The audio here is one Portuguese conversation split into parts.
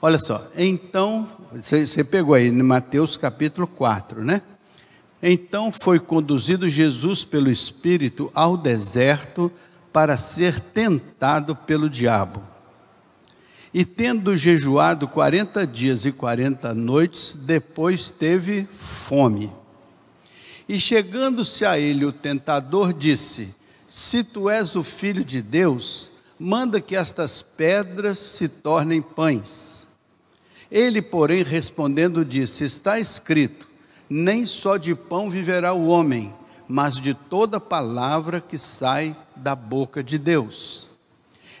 Olha só, então, você pegou aí, Mateus capítulo 4, né? Então foi conduzido Jesus pelo Espírito ao deserto para ser tentado pelo diabo. E tendo jejuado 40 dias e 40 noites, depois teve fome. E chegando-se a ele o tentador, disse: Se tu és o filho de Deus, manda que estas pedras se tornem pães. Ele, porém, respondendo, disse: Está escrito: Nem só de pão viverá o homem, mas de toda palavra que sai da boca de Deus.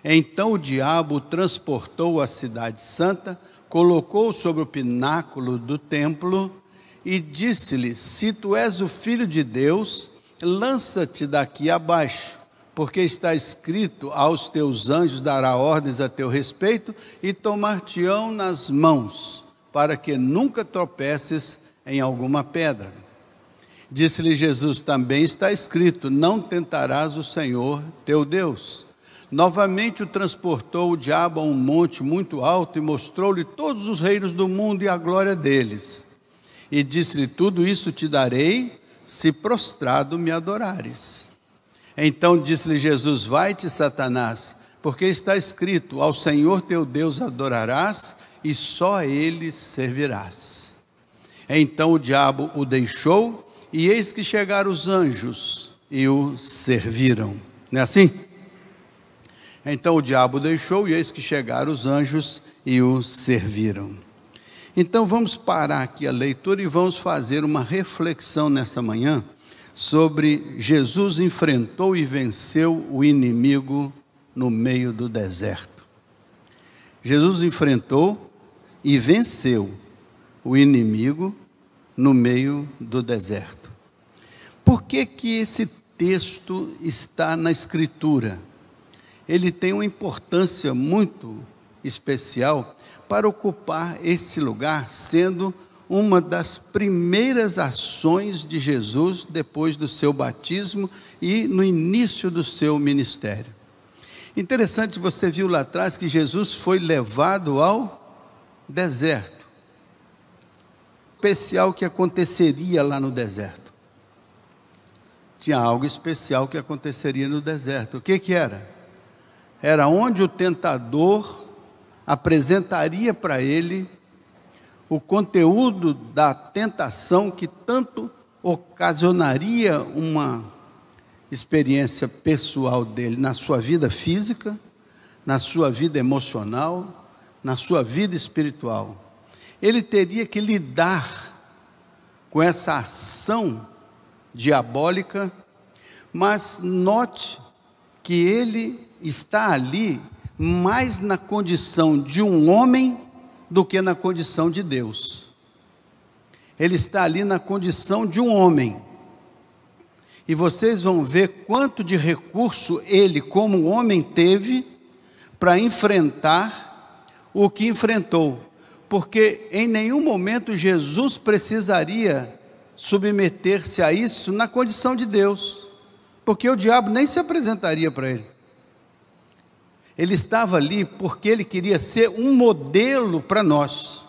Então o diabo transportou a cidade santa, colocou sobre o pináculo do templo e disse-lhe: Se tu és o filho de Deus, lança-te daqui abaixo porque está escrito: Aos teus anjos dará ordens a teu respeito e tomar-te-ão nas mãos, para que nunca tropeces em alguma pedra. Disse-lhe Jesus: Também está escrito: Não tentarás o Senhor teu Deus. Novamente o transportou o diabo a um monte muito alto e mostrou-lhe todos os reinos do mundo e a glória deles. E disse-lhe: Tudo isso te darei, se prostrado me adorares. Então disse-lhe Jesus: Vai-te, Satanás, porque está escrito: Ao Senhor teu Deus adorarás e só a ele servirás. Então o diabo o deixou, e eis que chegaram os anjos e o serviram. Não é assim? Então o diabo o deixou, e eis que chegaram os anjos e o serviram. Então vamos parar aqui a leitura e vamos fazer uma reflexão nessa manhã sobre Jesus enfrentou e venceu o inimigo no meio do deserto. Jesus enfrentou e venceu o inimigo no meio do deserto. Por que que esse texto está na escritura? Ele tem uma importância muito especial para ocupar esse lugar, sendo uma das primeiras ações de Jesus depois do seu batismo e no início do seu ministério. Interessante, você viu lá atrás que Jesus foi levado ao deserto. Especial que aconteceria lá no deserto. Tinha algo especial que aconteceria no deserto. O que que era? Era onde o tentador apresentaria para ele o conteúdo da tentação que tanto ocasionaria uma experiência pessoal dele na sua vida física, na sua vida emocional, na sua vida espiritual. Ele teria que lidar com essa ação diabólica, mas note que ele está ali mais na condição de um homem do que na condição de Deus. Ele está ali na condição de um homem. E vocês vão ver quanto de recurso ele, como homem, teve para enfrentar o que enfrentou. Porque em nenhum momento Jesus precisaria submeter-se a isso na condição de Deus. Porque o diabo nem se apresentaria para ele. Ele estava ali porque ele queria ser um modelo para nós.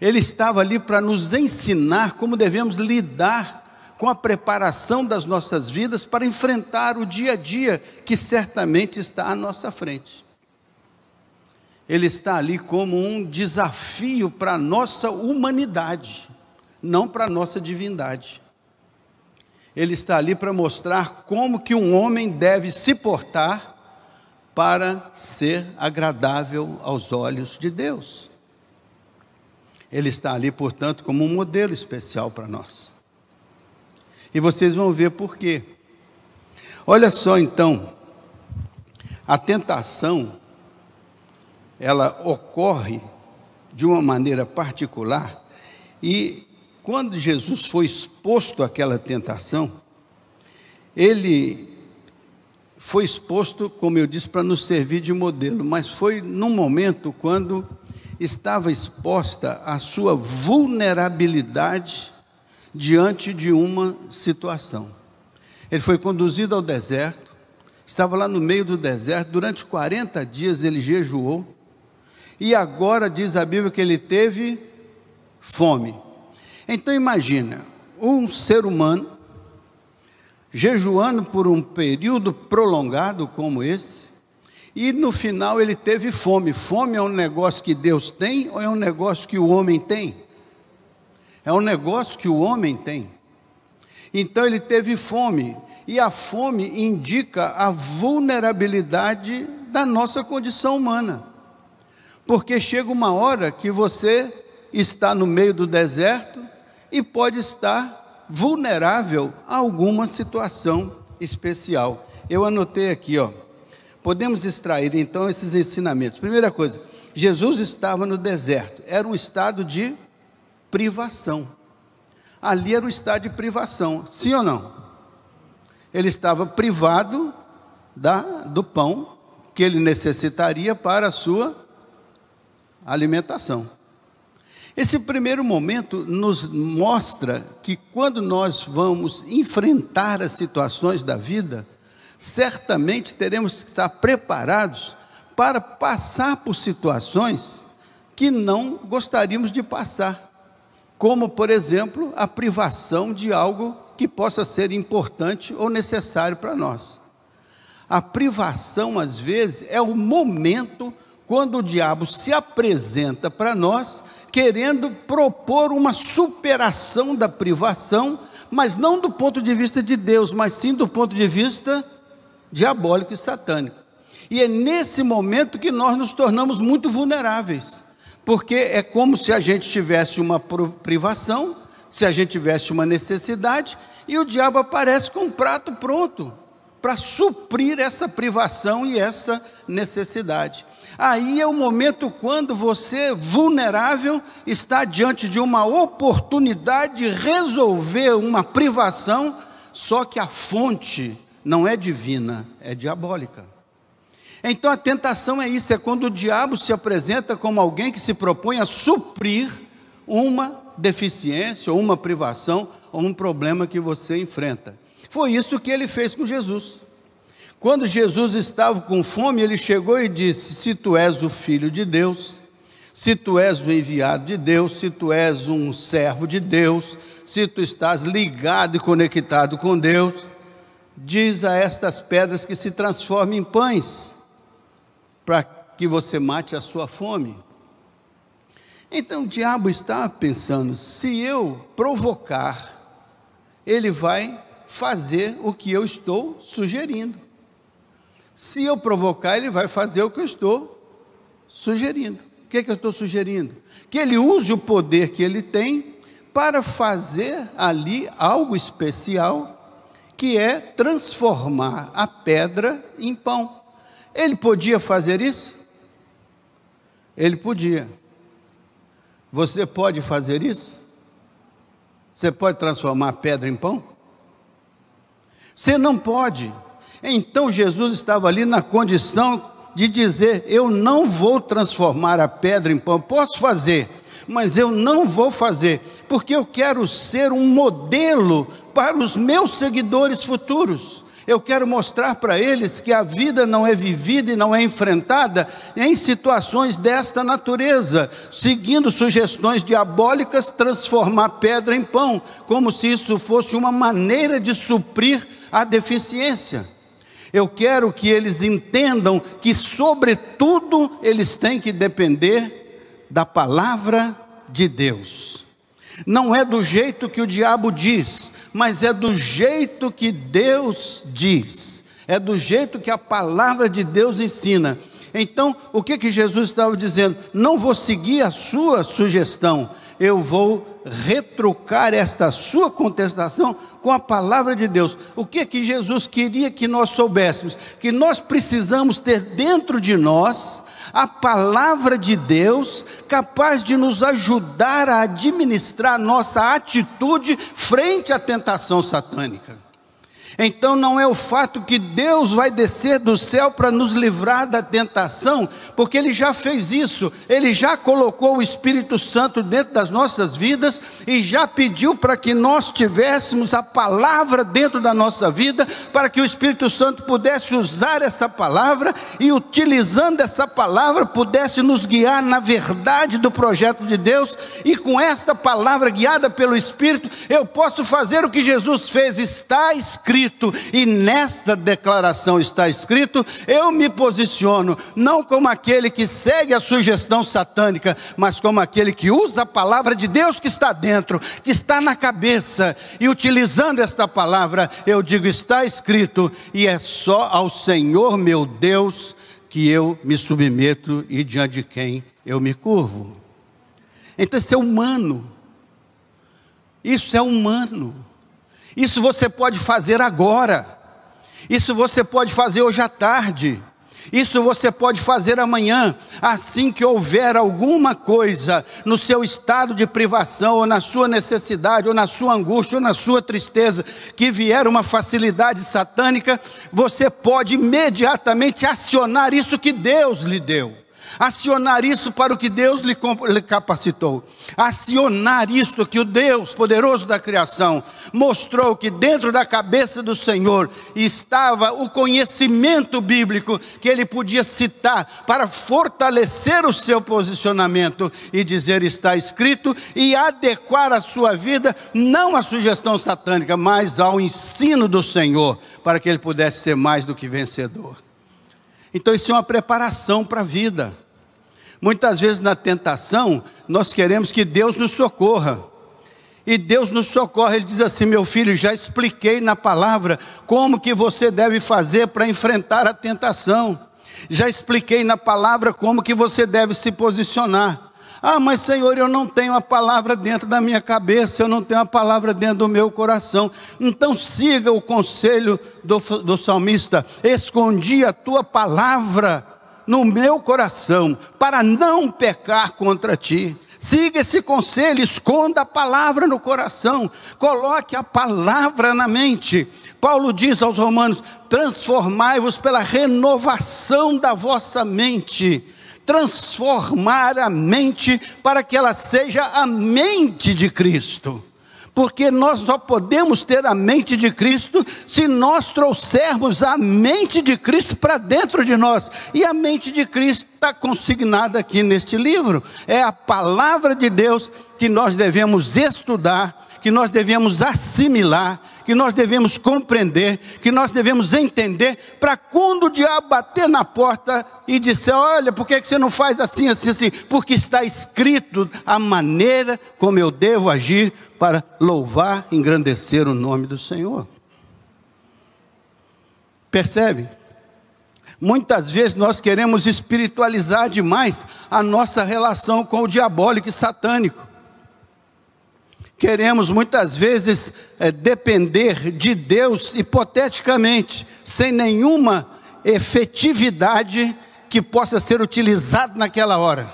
Ele estava ali para nos ensinar como devemos lidar com a preparação das nossas vidas para enfrentar o dia a dia que certamente está à nossa frente. Ele está ali como um desafio para a nossa humanidade, não para a nossa divindade. Ele está ali para mostrar como que um homem deve se portar para ser agradável aos olhos de Deus. Ele está ali, portanto, como um modelo especial para nós. E vocês vão ver por quê. Olha só então, a tentação ela ocorre de uma maneira particular e quando Jesus foi exposto àquela tentação, ele foi exposto, como eu disse, para nos servir de modelo, mas foi num momento quando estava exposta a sua vulnerabilidade diante de uma situação. Ele foi conduzido ao deserto, estava lá no meio do deserto, durante 40 dias ele jejuou, e agora diz a Bíblia que ele teve fome. Então imagina, um ser humano jejuando por um período prolongado como esse, e no final ele teve fome. Fome é um negócio que Deus tem ou é um negócio que o homem tem? É um negócio que o homem tem. Então ele teve fome, e a fome indica a vulnerabilidade da nossa condição humana. Porque chega uma hora que você está no meio do deserto e pode estar vulnerável a alguma situação especial. Eu anotei aqui, ó. Podemos extrair então esses ensinamentos. Primeira coisa, Jesus estava no deserto. Era um estado de privação. Ali era um estado de privação, sim ou não? Ele estava privado da, do pão que ele necessitaria para a sua alimentação. Esse primeiro momento nos mostra que quando nós vamos enfrentar as situações da vida, certamente teremos que estar preparados para passar por situações que não gostaríamos de passar, como, por exemplo, a privação de algo que possa ser importante ou necessário para nós. A privação, às vezes, é o momento quando o diabo se apresenta para nós querendo propor uma superação da privação, mas não do ponto de vista de Deus, mas sim do ponto de vista diabólico e satânico. E é nesse momento que nós nos tornamos muito vulneráveis, porque é como se a gente tivesse uma privação, se a gente tivesse uma necessidade, e o diabo aparece com um prato pronto para suprir essa privação e essa necessidade. Aí é o momento quando você, vulnerável, está diante de uma oportunidade de resolver uma privação, só que a fonte não é divina, é diabólica. Então a tentação é isso, é quando o diabo se apresenta como alguém que se propõe a suprir uma deficiência, ou uma privação, ou um problema que você enfrenta. Foi isso que ele fez com Jesus. Quando Jesus estava com fome, ele chegou e disse: Se tu és o filho de Deus, se tu és o enviado de Deus, se tu és um servo de Deus, se tu estás ligado e conectado com Deus, diz a estas pedras que se transformem em pães, para que você mate a sua fome. Então o diabo está pensando: se eu provocar, ele vai fazer o que eu estou sugerindo. Se eu provocar, ele vai fazer o que eu estou sugerindo. O que, é que eu estou sugerindo? Que ele use o poder que ele tem para fazer ali algo especial, que é transformar a pedra em pão. Ele podia fazer isso? Ele podia. Você pode fazer isso? Você pode transformar a pedra em pão? Você não pode. Então Jesus estava ali na condição de dizer: Eu não vou transformar a pedra em pão, posso fazer, mas eu não vou fazer, porque eu quero ser um modelo para os meus seguidores futuros. Eu quero mostrar para eles que a vida não é vivida e não é enfrentada em situações desta natureza, seguindo sugestões diabólicas, transformar pedra em pão, como se isso fosse uma maneira de suprir a deficiência. Eu quero que eles entendam que, sobretudo, eles têm que depender da palavra de Deus. Não é do jeito que o diabo diz, mas é do jeito que Deus diz, é do jeito que a palavra de Deus ensina. Então, o que, que Jesus estava dizendo? Não vou seguir a sua sugestão, eu vou retrucar esta sua contestação com a palavra de Deus. O que é que Jesus queria que nós soubéssemos? Que nós precisamos ter dentro de nós a palavra de Deus, capaz de nos ajudar a administrar nossa atitude frente à tentação satânica. Então não é o fato que Deus vai descer do céu para nos livrar da tentação, porque Ele já fez isso, Ele já colocou o Espírito Santo dentro das nossas vidas e já pediu para que nós tivéssemos a palavra dentro da nossa vida, para que o Espírito Santo pudesse usar essa palavra e, utilizando essa palavra, pudesse nos guiar na verdade do projeto de Deus. E com esta palavra guiada pelo Espírito, eu posso fazer o que Jesus fez, está escrito e nesta declaração está escrito, eu me posiciono não como aquele que segue a sugestão satânica, mas como aquele que usa a palavra de Deus que está dentro, que está na cabeça, e utilizando esta palavra, eu digo, está escrito, e é só ao Senhor meu Deus que eu me submeto e diante de quem eu me curvo. Então, isso é humano. Isso é humano. Isso você pode fazer agora. Isso você pode fazer hoje à tarde. Isso você pode fazer amanhã, assim que houver alguma coisa no seu estado de privação, ou na sua necessidade, ou na sua angústia, ou na sua tristeza, que vier uma facilidade satânica, você pode imediatamente acionar isso que Deus lhe deu acionar isso para o que Deus lhe, capacitou, acionar isto que o Deus poderoso da criação mostrou que dentro da cabeça do Senhor estava o conhecimento bíblico que ele podia citar para fortalecer o seu posicionamento e dizer está escrito e adequar a sua vida não à sugestão satânica, mas ao ensino do Senhor, para que ele pudesse ser mais do que vencedor. Então, isso é uma preparação para a vida. Muitas vezes na tentação, nós queremos que Deus nos socorra. E Deus nos socorre, Ele diz assim: meu filho, já expliquei na palavra como que você deve fazer para enfrentar a tentação. Já expliquei na palavra como que você deve se posicionar. Ah, mas Senhor, eu não tenho a palavra dentro da minha cabeça, eu não tenho a palavra dentro do meu coração. Então siga o conselho do, do salmista: escondi a tua palavra no meu coração para não pecar contra ti. Siga esse conselho, esconda a palavra no coração, coloque a palavra na mente. Paulo diz aos Romanos: transformai-vos pela renovação da vossa mente. Transformar a mente para que ela seja a mente de Cristo porque nós só podemos ter a mente de Cristo se nós trouxermos a mente de Cristo para dentro de nós. E a mente de Cristo está consignada aqui neste livro. É a palavra de Deus que nós devemos estudar, que nós devemos assimilar que nós devemos compreender, que nós devemos entender, para quando o diabo bater na porta e disser: Olha, por que você não faz assim, assim, assim? Porque está escrito a maneira como eu devo agir para louvar, engrandecer o nome do Senhor. Percebe? Muitas vezes nós queremos espiritualizar demais a nossa relação com o diabólico e satânico. Queremos muitas vezes é, depender de Deus hipoteticamente, sem nenhuma efetividade que possa ser utilizada naquela hora.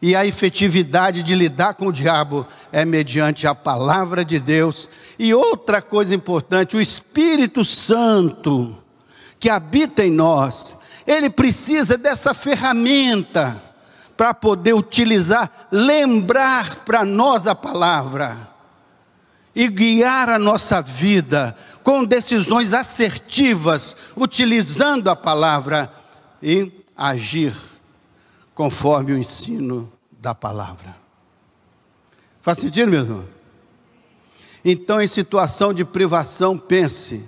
E a efetividade de lidar com o diabo é mediante a palavra de Deus. E outra coisa importante, o Espírito Santo que habita em nós, ele precisa dessa ferramenta para poder utilizar, lembrar para nós a palavra e guiar a nossa vida com decisões assertivas, utilizando a palavra e agir conforme o ensino da palavra. Faz sentido, meu irmão? Então, em situação de privação, pense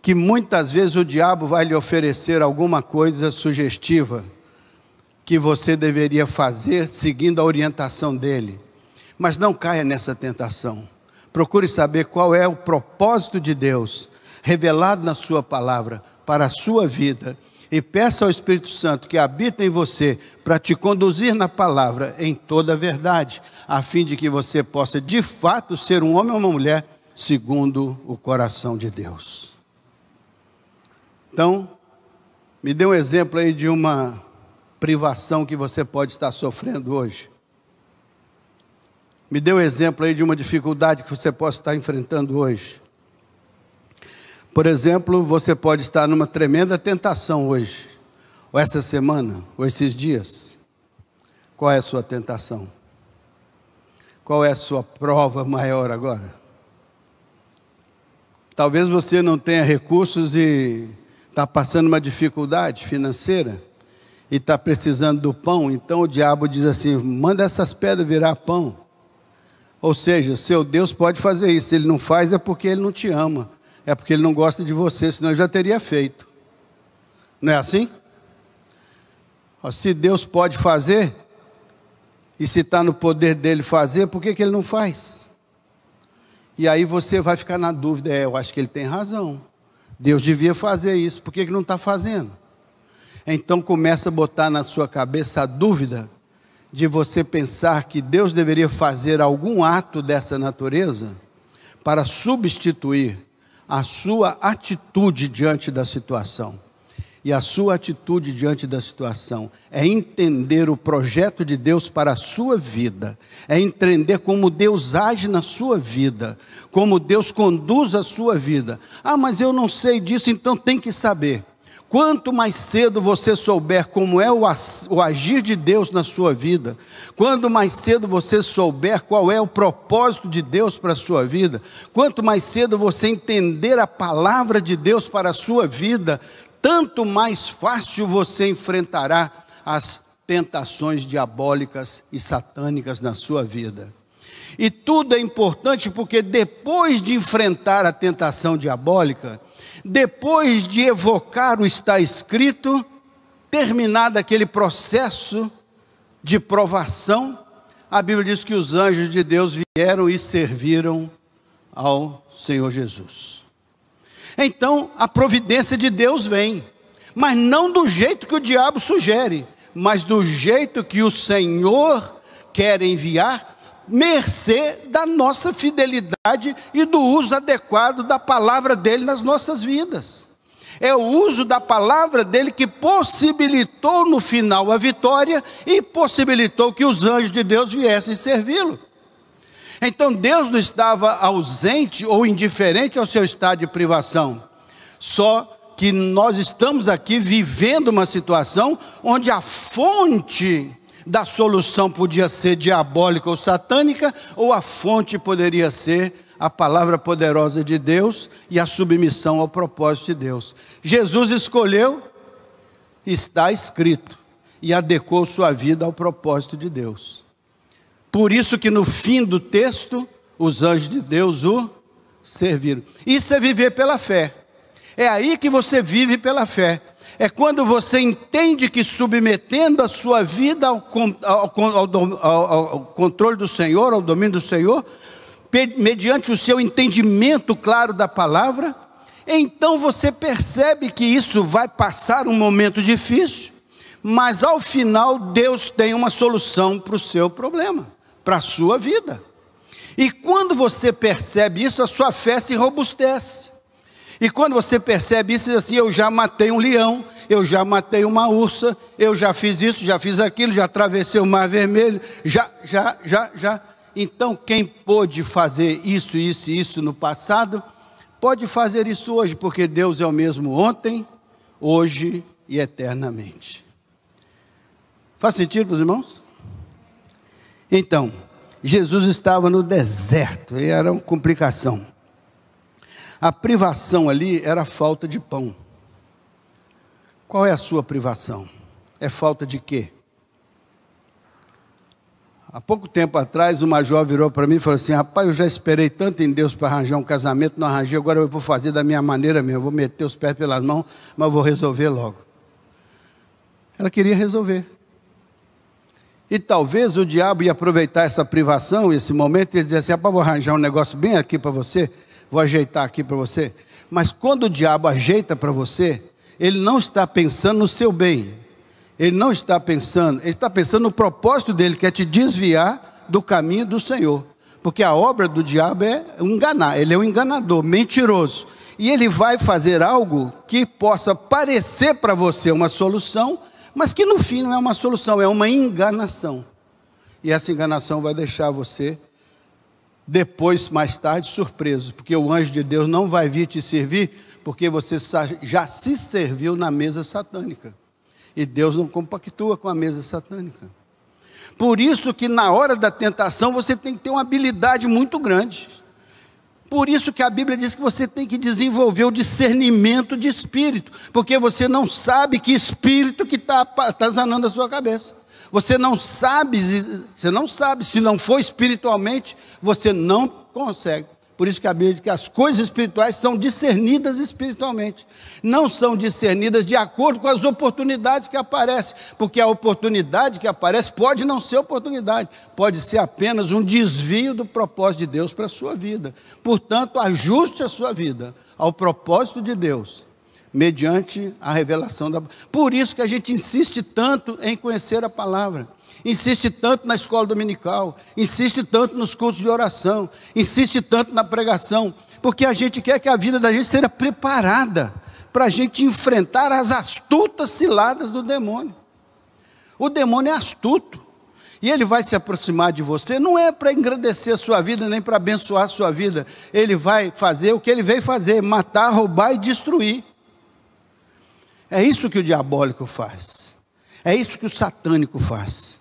que muitas vezes o diabo vai lhe oferecer alguma coisa sugestiva que você deveria fazer seguindo a orientação dele. Mas não caia nessa tentação. Procure saber qual é o propósito de Deus revelado na sua palavra para a sua vida e peça ao Espírito Santo que habita em você para te conduzir na palavra em toda a verdade, a fim de que você possa de fato ser um homem ou uma mulher segundo o coração de Deus. Então, me dê um exemplo aí de uma privação que você pode estar sofrendo hoje. Me dê um exemplo aí de uma dificuldade que você possa estar enfrentando hoje. Por exemplo, você pode estar numa tremenda tentação hoje, ou essa semana, ou esses dias. Qual é a sua tentação? Qual é a sua prova maior agora? Talvez você não tenha recursos e está passando uma dificuldade financeira e está precisando do pão, então o diabo diz assim: manda essas pedras virar pão. Ou seja, seu Deus pode fazer isso, se ele não faz é porque ele não te ama, é porque ele não gosta de você, senão eu já teria feito. Não é assim? Se Deus pode fazer, e se está no poder dele fazer, por que, que ele não faz? E aí você vai ficar na dúvida: é, eu acho que ele tem razão, Deus devia fazer isso, por que, que não está fazendo? então começa a botar na sua cabeça a dúvida de você pensar que Deus deveria fazer algum ato dessa natureza para substituir a sua atitude diante da situação. E a sua atitude diante da situação é entender o projeto de Deus para a sua vida, é entender como Deus age na sua vida, como Deus conduz a sua vida. Ah, mas eu não sei disso, então tem que saber. Quanto mais cedo você souber como é o, o agir de Deus na sua vida, quanto mais cedo você souber qual é o propósito de Deus para a sua vida, quanto mais cedo você entender a palavra de Deus para a sua vida, tanto mais fácil você enfrentará as tentações diabólicas e satânicas na sua vida. E tudo é importante porque depois de enfrentar a tentação diabólica, depois de evocar o está escrito, terminado aquele processo de provação, a Bíblia diz que os anjos de Deus vieram e serviram ao Senhor Jesus. Então, a providência de Deus vem, mas não do jeito que o diabo sugere, mas do jeito que o Senhor quer enviar mercê da nossa fidelidade e do uso adequado da palavra dele nas nossas vidas. É o uso da palavra dele que possibilitou no final a vitória e possibilitou que os anjos de Deus viessem servi-lo. Então Deus não estava ausente ou indiferente ao seu estado de privação, só que nós estamos aqui vivendo uma situação onde a fonte da solução podia ser diabólica ou satânica, ou a fonte poderia ser a palavra poderosa de Deus e a submissão ao propósito de Deus. Jesus escolheu, está escrito, e adequou sua vida ao propósito de Deus. Por isso que no fim do texto, os anjos de Deus o serviram. Isso é viver pela fé. É aí que você vive pela fé é quando você entende que submetendo a sua vida ao, ao, ao, ao, controle do Senhor, ao domínio do Senhor, mediante o seu entendimento claro da palavra, então você percebe que isso vai passar um momento difícil, mas ao final Deus tem uma solução para o seu problema, para a sua vida. E quando você percebe isso, a sua fé se robustece. E quando você percebe isso, diz assim: eu já matei um leão, eu já matei uma ursa, eu já fiz isso, já fiz aquilo, já atravessei o mar vermelho, já, já, já, já. Então, quem pôde fazer isso, isso e isso no passado, pode fazer isso hoje, porque Deus é o mesmo ontem, hoje e eternamente. Faz sentido para os irmãos? Então, Jesus estava no deserto e era uma complicação. A privação ali era falta de pão. Qual é a sua privação? É falta de quê? Há pouco tempo atrás, uma jovem virou para mim e falou assim: Rapaz, eu já esperei tanto em Deus para arranjar um casamento, não arranjei, agora eu vou fazer da minha maneira mesmo, vou meter os pés pelas mãos, mas vou resolver logo. Ela queria resolver. E talvez o diabo ia aproveitar essa privação, esse momento, e dizer assim: Rapaz, vou arranjar um negócio bem aqui para você, vou ajeitar aqui para você. Mas quando o diabo ajeita para você, ele não está pensando no seu bem. Ele não está pensando, ele está pensando no propósito dele, que é te desviar do caminho do Senhor. Porque a obra do diabo é enganar, ele é um enganador, mentiroso. E ele vai fazer algo que possa parecer para você uma solução, mas que no fim não é uma solução, é uma enganação. E essa enganação vai deixar você depois, mais tarde, surpreso, porque o anjo de Deus não vai vir te servir, porque você já se serviu na mesa satânica. E Deus não compactua com a mesa satânica. Por isso que na hora da tentação você tem que ter uma habilidade muito grande. Por isso que a Bíblia diz que você tem que desenvolver o discernimento de espírito, porque você não sabe que espírito que está atazanando tá a sua cabeça. Você não sabe, você não sabe, se não for espiritualmente, você não consegue. Por isso que a Bíblia diz que as coisas espirituais são discernidas espiritualmente. Não são discernidas de acordo com as oportunidades que aparecem, porque a oportunidade que aparece pode não ser oportunidade, pode ser apenas um desvio do propósito de Deus para a sua vida. Portanto, ajuste a sua vida ao propósito de Deus mediante a revelação da. Por isso que a gente insiste tanto em conhecer a palavra, insiste tanto na escola dominical, insiste tanto nos cursos de oração, insiste tanto na pregação, porque a gente quer que a vida da gente seja preparada para a gente enfrentar as astutas ciladas do demônio. O demônio é astuto. E ele vai se aproximar de você, não é para engrandecer a sua vida, nem para abençoar a sua vida. Ele vai fazer o que ele veio fazer: matar, roubar e destruir. É isso que o diabólico faz. É isso que o satânico faz.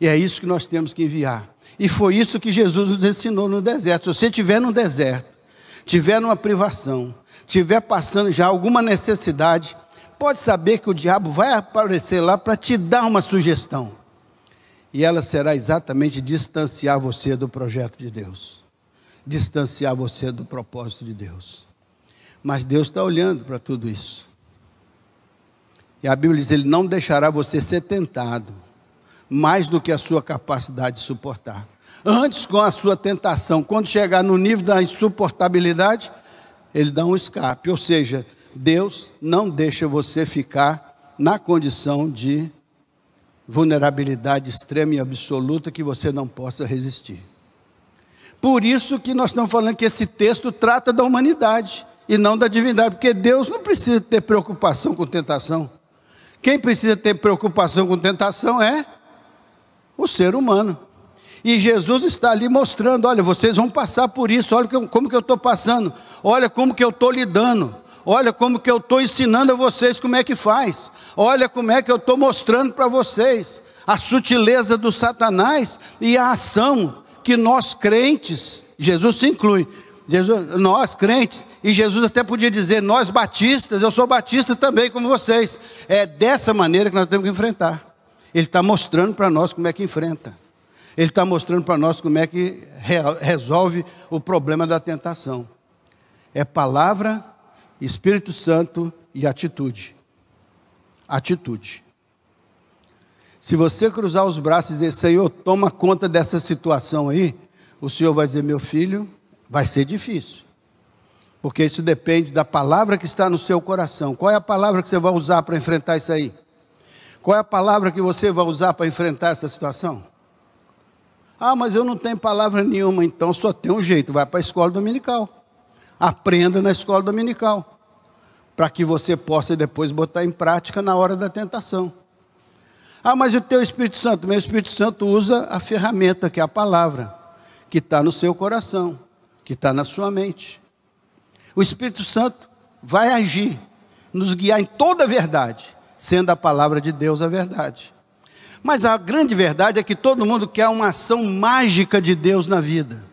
E é isso que nós temos que enviar. E foi isso que Jesus nos ensinou no deserto. Se você estiver no deserto, estiver numa privação, estiver passando já alguma necessidade, pode saber que o diabo vai aparecer lá para te dar uma sugestão. E ela será exatamente distanciar você do projeto de Deus, distanciar você do propósito de Deus. Mas Deus está olhando para tudo isso. E a Bíblia diz: Ele não deixará você ser tentado, mais do que a sua capacidade de suportar. Antes, com a sua tentação, quando chegar no nível da insuportabilidade, Ele dá um escape. Ou seja, Deus não deixa você ficar na condição de vulnerabilidade extrema e absoluta que você não possa resistir. Por isso que nós estamos falando que esse texto trata da humanidade e não da divindade, porque Deus não precisa ter preocupação com tentação. Quem precisa ter preocupação com tentação é o ser humano. E Jesus está ali mostrando: olha, vocês vão passar por isso, olha como que eu estou passando, olha como que eu estou lidando, olha como que eu estou ensinando a vocês como é que faz, olha como é que eu estou mostrando para vocês a sutileza do Satanás e a ação que nós crentes, Jesus se inclui, Jesus, nós crentes, e Jesus até podia dizer, nós batistas, eu sou batista também como vocês. É dessa maneira que nós temos que enfrentar. Ele está mostrando para nós como é que enfrenta. Ele está mostrando para nós como é que resolve o problema da tentação. É palavra, Espírito Santo e atitude. Atitude. Se você cruzar os braços e dizer, Senhor, toma conta dessa situação aí, o Senhor vai dizer, meu filho, Vai ser difícil. Porque isso depende da palavra que está no seu coração. Qual é a palavra que você vai usar para enfrentar isso aí? Qual é a palavra que você vai usar para enfrentar essa situação? Ah, mas eu não tenho palavra nenhuma, então só tem um jeito: vai para a escola dominical. Aprenda na escola dominical. Para que você possa depois botar em prática na hora da tentação. Ah, mas o teu Espírito Santo? Meu Espírito Santo usa a ferramenta, que é a palavra, que está no seu coração que está na sua mente. O Espírito Santo vai agir, nos guiar em toda a verdade, sendo a palavra de Deus a verdade. Mas a grande verdade é que todo mundo quer uma ação mágica de Deus na vida.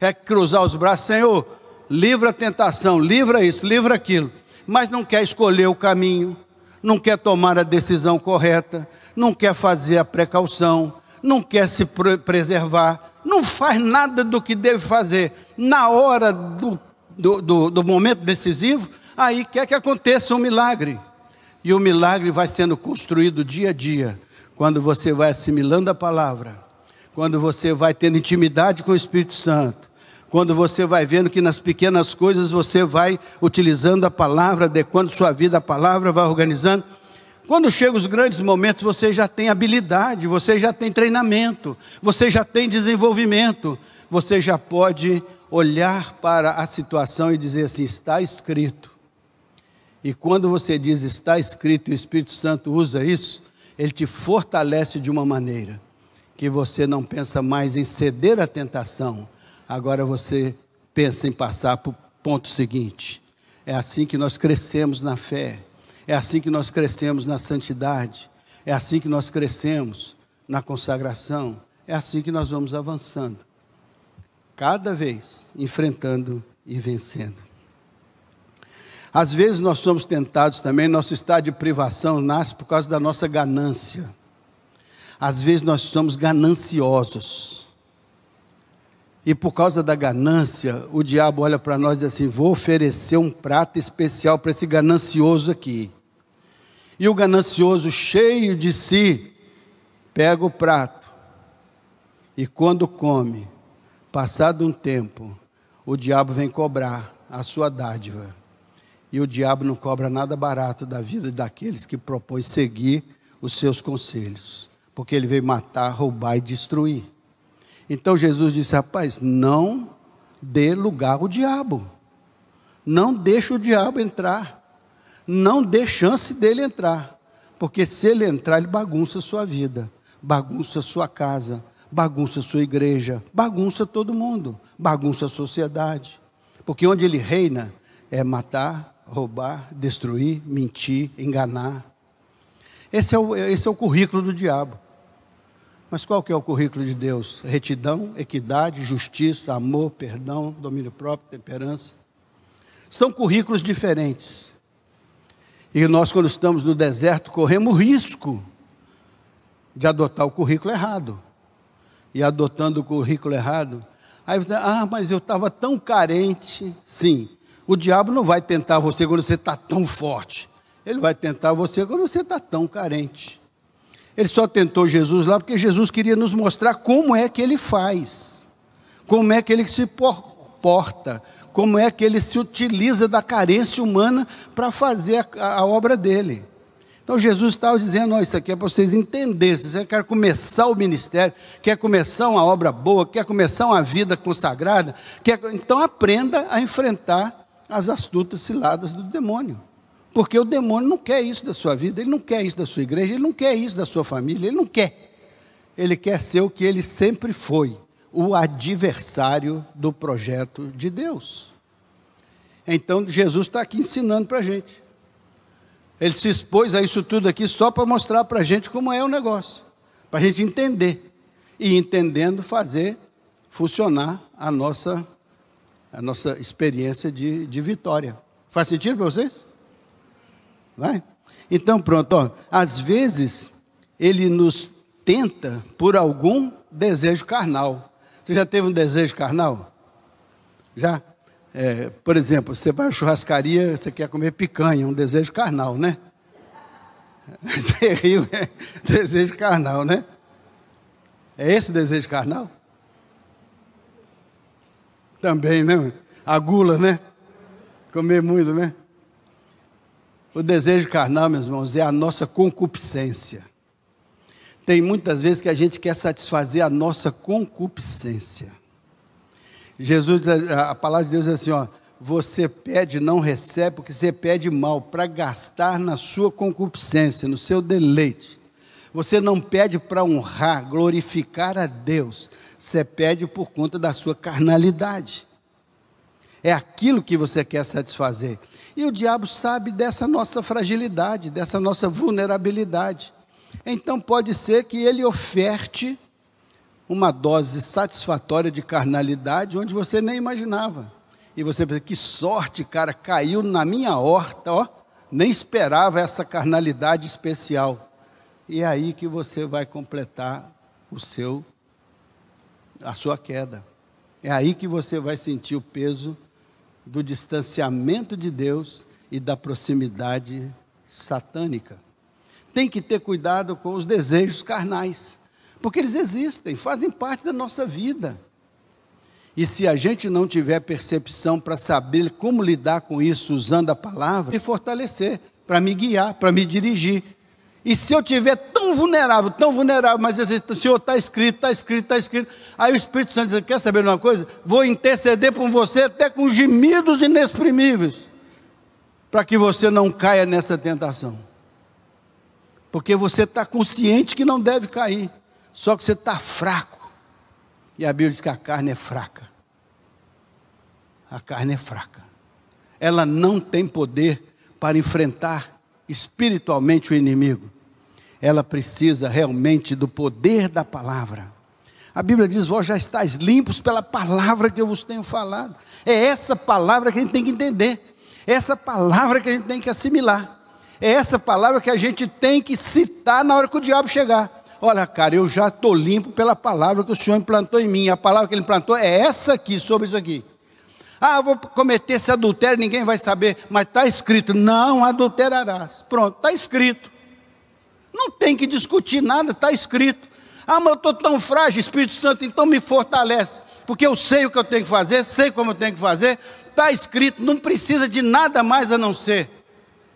É cruzar os braços, Senhor, livra a tentação, livra isso, livra aquilo. Mas não quer escolher o caminho, não quer tomar a decisão correta, não quer fazer a precaução, não quer se preservar, não faz nada do que deve fazer na hora do, do, do, do momento decisivo, aí quer que aconteça um milagre. E o milagre vai sendo construído dia a dia, quando você vai assimilando a palavra, quando você vai tendo intimidade com o Espírito Santo, quando você vai vendo que nas pequenas coisas você vai utilizando a palavra, adequando sua vida à palavra, vai organizando. Quando chegam os grandes momentos, você já tem habilidade, você já tem treinamento, você já tem desenvolvimento, você já pode olhar para a situação e dizer assim: está escrito. E quando você diz está escrito e o Espírito Santo usa isso, ele te fortalece de uma maneira que você não pensa mais em ceder à tentação, agora você pensa em passar para o ponto seguinte. É assim que nós crescemos na fé. É assim que nós crescemos na santidade, é assim que nós crescemos na consagração, é assim que nós vamos avançando, cada vez enfrentando e vencendo. Às vezes nós somos tentados também, nosso estado de privação nasce por causa da nossa ganância. Às vezes nós somos gananciosos. E por causa da ganância, o diabo olha para nós e diz assim: vou oferecer um prato especial para esse ganancioso aqui e o ganancioso, cheio de si, pega o prato e, quando come, passado um tempo, o diabo vem cobrar a sua dádiva. E o diabo não cobra nada barato da vida daqueles que propõem seguir os seus conselhos, porque ele veio matar, roubar e destruir. Então Jesus disse: rapaz, não dê lugar ao diabo, não deixe o diabo entrar não dê chance dele entrar. Porque se ele entrar, ele bagunça a sua vida, bagunça a sua casa, bagunça a sua igreja, bagunça todo mundo, bagunça a sociedade. Porque onde ele reina é matar, roubar, destruir, mentir, enganar. Esse é o, esse é o currículo do diabo. Mas qual que é o currículo de Deus? Retidão, equidade, justiça, amor, perdão, domínio próprio, temperança. São currículos diferentes. E nós, quando estamos no deserto, corremos risco de adotar o currículo errado. E adotando o currículo errado, aí você, ah, mas eu estava tão carente. Sim, o diabo não vai tentar você quando você está tão forte. Ele vai tentar você quando você está tão carente. Ele só tentou Jesus lá porque Jesus queria nos mostrar como é que ele faz, como é que ele se porta, como é que ele se utiliza da carência humana para fazer a, a, obra dele. Então Jesus estava dizendo: oh, Isso aqui é para vocês entenderem. Se você quer começar o ministério, quer começar uma obra boa, quer começar uma vida consagrada, quer... então aprenda a enfrentar as astutas ciladas do demônio. Porque o demônio não quer isso da sua vida, ele não quer isso da sua igreja, ele não quer isso da sua família, ele não quer. Ele quer ser o que ele sempre foi o adversário do projeto de Deus. Então Jesus está aqui ensinando para a gente. Ele se expôs a isso tudo aqui só para mostrar para a gente como é o negócio, para a gente entender e entendendo fazer funcionar a nossa a nossa experiência de, de vitória. Faz sentido para vocês? Vai? Então pronto, ó. às vezes ele nos tenta por algum desejo carnal. Você já teve um desejo carnal? Já? É, por exemplo, você vai à churrascaria, você quer comer picanha, um desejo carnal, né? Você riu, é desejo carnal, né? É esse desejo carnal? Também, né? A gula, né? Comer muito, né? O desejo carnal, meus irmãos, é a nossa concupiscência. Tem muitas vezes que a gente quer satisfazer a nossa concupiscência. Jesus, eh, a palavra de Deus diz assim: ó, você pede, não recebe, porque você pede mal, para gastar na sua concupiscência, no seu deleite. Você não pede para honrar, glorificar a Deus, você pede por conta da sua carnalidade. É aquilo que você quer satisfazer. E o diabo sabe dessa nossa fragilidade, dessa nossa vulnerabilidade então pode ser que ele oferte uma dose satisfatória de carnalidade onde você nem imaginava. E você pensa, que sorte, cara, caiu na minha horta, ó, nem esperava essa carnalidade especial. E é aí que você vai completar o seu a sua queda. É aí que você vai sentir o peso do distanciamento de Deus e da proximidade satânica tem que ter cuidado com os desejos carnais, porque eles existem, fazem parte da nossa vida. E se a gente não tiver percepção para saber como lidar com isso usando a palavra, me fortalecer, para me guiar, para me dirigir. E se eu tiver tão vulnerável, tão vulnerável, mas o Senhor está escrito, está escrito, está escrito, aí o Espírito Santo diz: quer saber de uma coisa? Vou interceder por você até com gemidos inexprimíveis, para que você não caia nessa tentação. Porque você está consciente que não deve cair, só que você está fraco. E a Bíblia diz que a carne é fraca. A carne é fraca. Ela não tem poder para enfrentar espiritualmente o inimigo. Ela precisa realmente do poder da palavra. A Bíblia diz: Vós já estáis limpos pela palavra que eu vos tenho falado. É essa palavra que a gente tem que entender, é essa palavra que a gente tem que assimilar. É essa palavra que a gente tem que citar na hora que o diabo chegar. Olha, cara, eu já estou limpo pela palavra que o Senhor implantou em mim. A palavra que ele implantou é essa aqui, sobre isso aqui. Ah, vou cometer esse adultério, ninguém vai saber, mas está escrito: não adulterarás. Pronto, está escrito. Não tem que discutir nada, está escrito. Ah, mas eu estou tão frágil, Espírito Santo, então me fortalece, porque eu sei o que eu tenho que fazer, sei como eu tenho que fazer, está escrito, não precisa de nada mais a não ser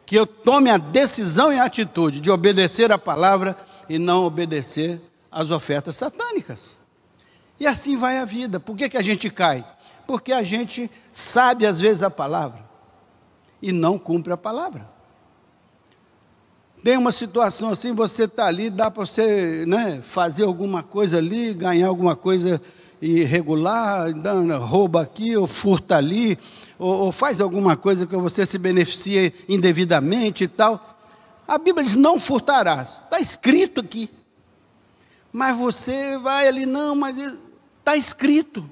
que eu tome a decisão e a atitude de obedecer a palavra e não obedecer às ofertas satânicas. E assim vai a vida. Por que, que a gente cai? Porque a gente sabe às vezes a palavra e não cumpre a palavra. Tem uma situação assim, você está ali, dá para você né, fazer alguma coisa ali, ganhar alguma coisa irregular, rouba aqui ou furta ali, ou, ou faz alguma coisa que você se beneficia indevidamente e tal. A Bíblia diz: não furtarás. Está escrito aqui. Mas você vai ali, não, mas está é, escrito.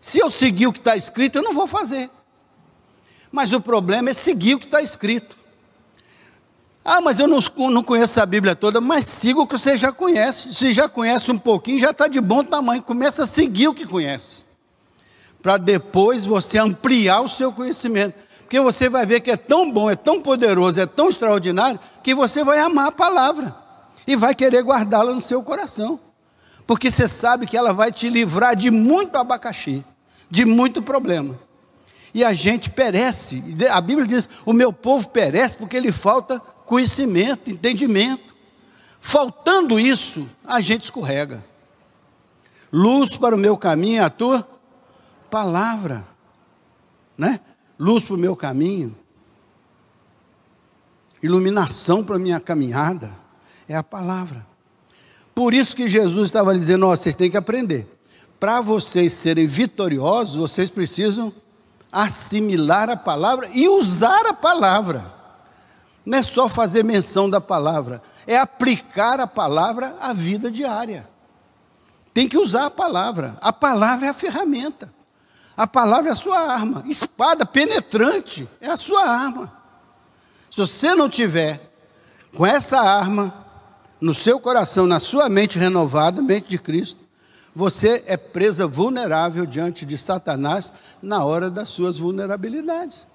Se eu seguir o que está escrito, eu não vou fazer. Mas o problema é seguir o que está escrito. Ah, mas eu não, não, conheço a Bíblia toda, mas siga o que você já conhece. Se já conhece um pouquinho, já está de bom tamanho. Começa a seguir o que conhece para depois você ampliar o seu conhecimento. Porque você vai ver que é tão bom, é tão poderoso, é tão extraordinário, que você vai amar a palavra e vai querer guardá-la no seu coração. Porque você sabe que ela vai te livrar de muito abacaxi, de muito problema. E a gente perece. A Bíblia diz: o meu povo perece porque lhe falta conhecimento, entendimento. Faltando isso, a gente escorrega. Luz para o meu caminho é a tua palavra, né? Luz para o meu caminho, iluminação para a minha caminhada, é a palavra. Por isso que Jesus estava dizendo: ó, vocês têm que aprender. Para vocês serem vitoriosos, vocês precisam assimilar a palavra e usar a palavra. Não é só fazer menção da palavra, é aplicar a palavra à vida diária. Tem que usar a palavra. A palavra é a ferramenta. A palavra é a sua arma. Espada penetrante é a sua arma. Se você não tiver com essa arma no seu coração, na sua mente renovada, mente de Cristo, você é presa vulnerável diante de Satanás na hora das suas vulnerabilidades.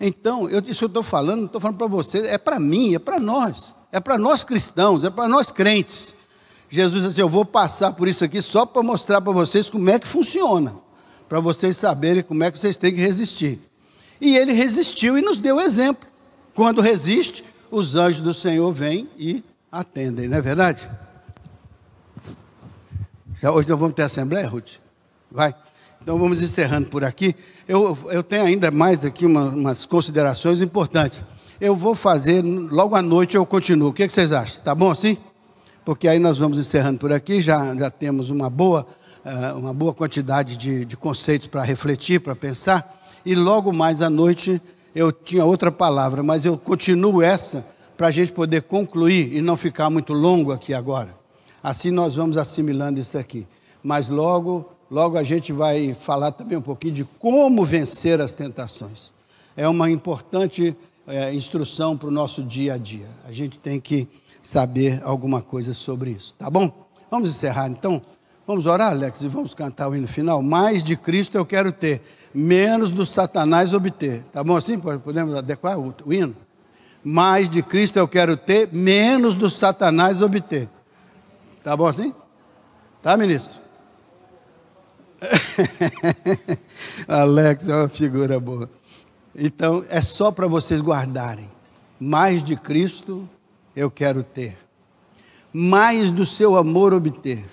Então, eu, isso eu estou falando, não estou falando para você, é para mim, é para nós, é para nós cristãos, é para nós crentes. Jesus disse: assim, Eu vou passar por isso aqui só para mostrar para vocês como é que funciona para vocês saberem como é que vocês têm que resistir. E ele resistiu e nos deu exemplo. Quando resiste, os anjos do Senhor vêm e atendem, não é verdade? Já hoje nós vamos ter assembleia, Ruth? Vai. Então vamos encerrando por aqui. Eu, eu tenho ainda mais aqui uma, umas considerações importantes. Eu vou fazer, logo à noite eu continuo. O que, é que vocês acham? Tá bom assim? Porque aí nós vamos encerrando por aqui, já, já temos uma boa eh, uma boa quantidade de, de conceitos para refletir, para pensar. E logo mais à noite eu tinha outra palavra, mas eu continuo essa para a gente poder concluir e não ficar muito longo aqui agora. Assim nós vamos assimilando isso aqui. Mas logo, logo a gente vai falar também um pouquinho de como vencer as tentações. É uma importante é, instrução para o nosso dia a dia. A gente tem que saber alguma coisa sobre isso, tá bom? Vamos encerrar então. Vamos orar, Alex, e vamos cantar o hino final. Mais de Cristo eu quero ter, menos do Satanás obter. Tá bom assim? Podemos adequar o, o hino? Mais de Cristo eu quero ter, menos do Satanás obter. Tá bom assim? Tá, ministro? Alex é uma figura boa. Então, é só para vocês guardarem. Mais de Cristo eu quero ter, mais do seu amor obter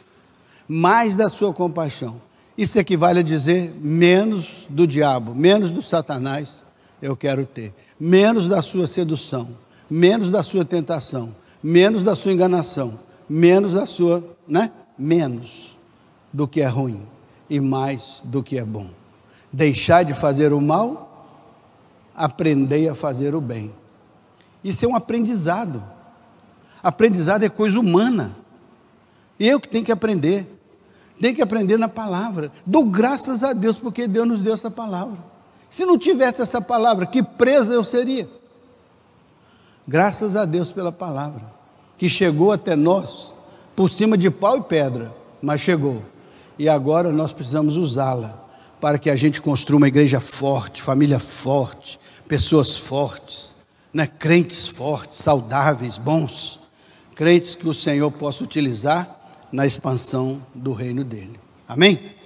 mais da sua compaixão. Isso equivale a dizer menos do diabo, menos do Satanás eu quero ter, menos da sua sedução, menos da sua tentação, menos da sua enganação, menos da sua, né? Menos do que é ruim e mais do que é bom. Deixar de fazer o mal, aprender a fazer o bem. Isso é um aprendizado. Aprendizado é coisa humana. Eu que tenho que aprender. Tem que aprender na palavra. Dou graças a Deus porque Deus nos deu essa palavra. Se não tivesse essa palavra, que presa eu seria. Graças a Deus pela palavra que chegou até nós por cima de pau e pedra, mas chegou. E agora nós precisamos usá-la para que a gente construa uma igreja forte, família forte, pessoas fortes, né? crentes fortes, saudáveis, bons, crentes que o Senhor possa utilizar na expansão do reino dele. Amém?